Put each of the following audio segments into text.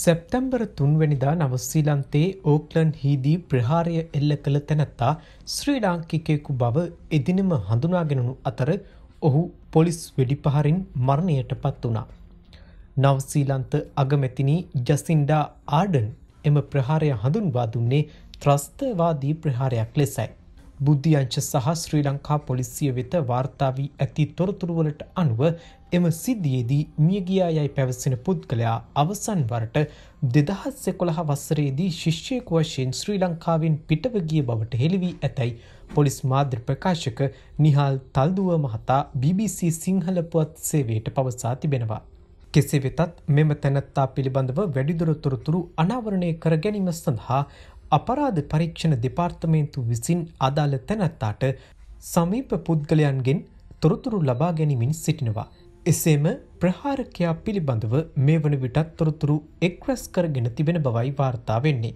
සැප්තැම්බර තුන්වැනිදා නවස්සීලන්තේ ඕක්ලන් හිදී ප්‍රහාරය එල්ල කළ තැනැත්තා ශ්‍රී ලාංකිකයෙකු බව එදිනම හඳුනාගෙනනු අතර ඔහු පොලිස් වෙඩිපහරින් මරණයට පත් වුණා. නවසීලන්ත අගමැතිනි ජසින්ඩා ආඩන් එම ප්‍රහාරය හඳුන්වා දුන්නේ ත්‍රස්තවාදී ප්‍රහාරයක් ලෙසයි. බුද්ධියංශ සහ ශ්‍රී ලංකා පොලිසිය වෙත වාර්තා වී ඇති තොරතුරුවලට අනුව එම සිද්ධියේදී මියගියා යයි පැවසෙන පුද්ගලයා අවසන් වරට දෙදහස් එකොළහ වස්සරේදී ශිෂ්‍යයක වශයෙන් ශ්‍රී ලංකාවෙන් පිටවගිය බවට හෙළිවී ඇතැයි පොලිස් මාධ්‍ය ප්‍රකාශක නිහාල් තල්දුව මහතා BBC සිංහල පුවත් සේවයට පවසා තිබෙනවා. කෙසේ වෙතත් මෙම තැනැත්තා පිළිබඳව වැඩිදුරතුොරතුරු අනාවරණය කර ගැනීම සඳහා අපරාධ පරීක්ෂණ දෙපාර්තමේන්තු විසින් අදාළ තැනැත්තාට සමීප පුද්ගලයන්ගෙන් තොරතුරු ලබා ගැනීමින් සිටිනවා. එසේම ප්‍රහාරකයා පිළිබඳව මේ වන විටත් තොරතුරු එක්රැස් කරගෙන තිබෙන බවයි වාර්තා වෙන්නේ.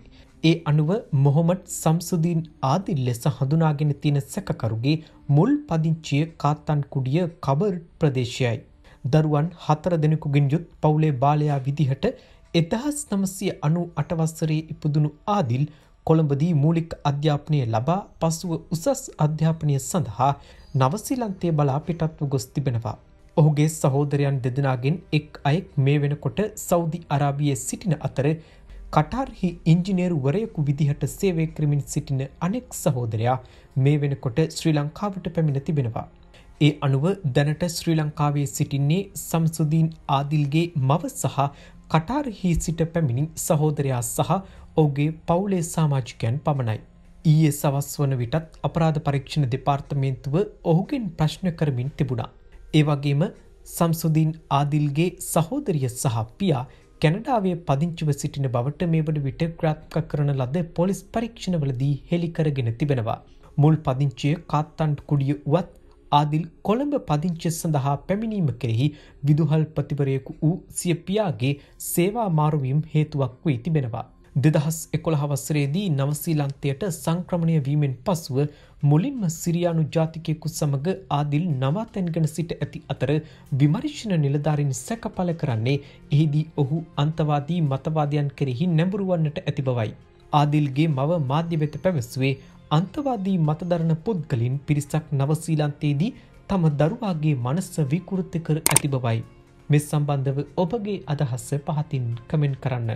ඒ අනුව මොහොමට් සම්සුදීන් ආදිල් ලෙස හඳුනාගෙන තියෙන සැකකරුගේ මුල් පදිංචිය කාත්තන් කුඩිය කබර් ප්‍රදේශයයි. දරුවන් හතර දෙනෙකුගින් යුත් පවුලේ බාලයා විදිහට එදහස් නමසය අනු අටවස්සරේ ඉපදුණු ආදිල් කොළඹදී මූලික් අධ්‍යාපනය ලබා පසුව උසස් අධ්‍යාපනය සඳහා නවසිලන්තය බලා පිටත්ව ගොස් තිබෙනවා. ඔහුගේ සහෝදරයන් දෙදෙනගෙන් එක් අයෙක් මේ වෙනකොට සෞදි අරාබියයේ සිටින අතර කටාර්හි ඉංජිනේරුවරයෙකු විදිහට සේවය ක්‍රමින් සිටින අනෙක් සහෝදරයා මේ වෙනකොට ශ්‍රී ලංකාවට පැමිණ තිබෙනවා. ඒ අනුව දැනට ශ්‍රී ලංකාවේ සිටින්නේ සම්සුදීන් ආදිල්ගේ මව සහ කටාර්හි සිට පැමිණි සහෝදරයා සහ ඔහුගේ පවුලේ සාමාජිකයන් පමණයි. ඊයේ සවස් වන විටත් අපරාධ පරීක්ෂණ දෙපාර්තමේන්තුව ඔහුගෙන් ප්‍රශ්න කරමින් තිබුණා. ඒවගේම සම්සුදීන් ආදිල්ගේ සහෝදරිය සහ පියා කැනඩාවේ පදිංචිව සිටින බවට මේ වන විට ග්‍රාත්ක කරන ලද පොලිස් පරීක්ෂණවලදී හෙළිකරගෙන තිබෙනවා. මුල් පදිංචිය කාත්තන්ට් කුඩිය වුවත් ආදිල් කොළඹ පදිංච සඳහා පැමිණීම කෙරෙහි විදුහල් ප්‍රතිවරයෙකු වූ සිය පියාගේ සේවා මාරුවීම් හේතුවක් වී තිබෙනවා. දෙදහස් එකොළහවස්සරේදී නවසීලන්තයට සංක්‍රමණය වීමෙන් පසුව මුලින්ම සිරියානු ජාතිකයෙකු සමඟ ආදිල් නවාතැන්ගෙන සිට ඇති අතර විමර්ශණ නිලධාරින් සැකපල කරන්නේ එහිදී ඔහු අන්තවාදී මතවාදයන් කෙරෙහි නැඹුරුවන්නට ඇති බවයි. ආදිල්ගේ මව මාධ්‍ය වෙත පැවැස්වේ අන්තවාදී මතදරණ පුද්ගලින් පිරිසක් නවසීලන්තයේදී තම දරුවාගේ මනස්ස විකෘති කර ඇති බවයි. මෙ සම්බන්ධව ඔබගේ අදහස්ස පහතින් කමෙන්ට් කරන්න.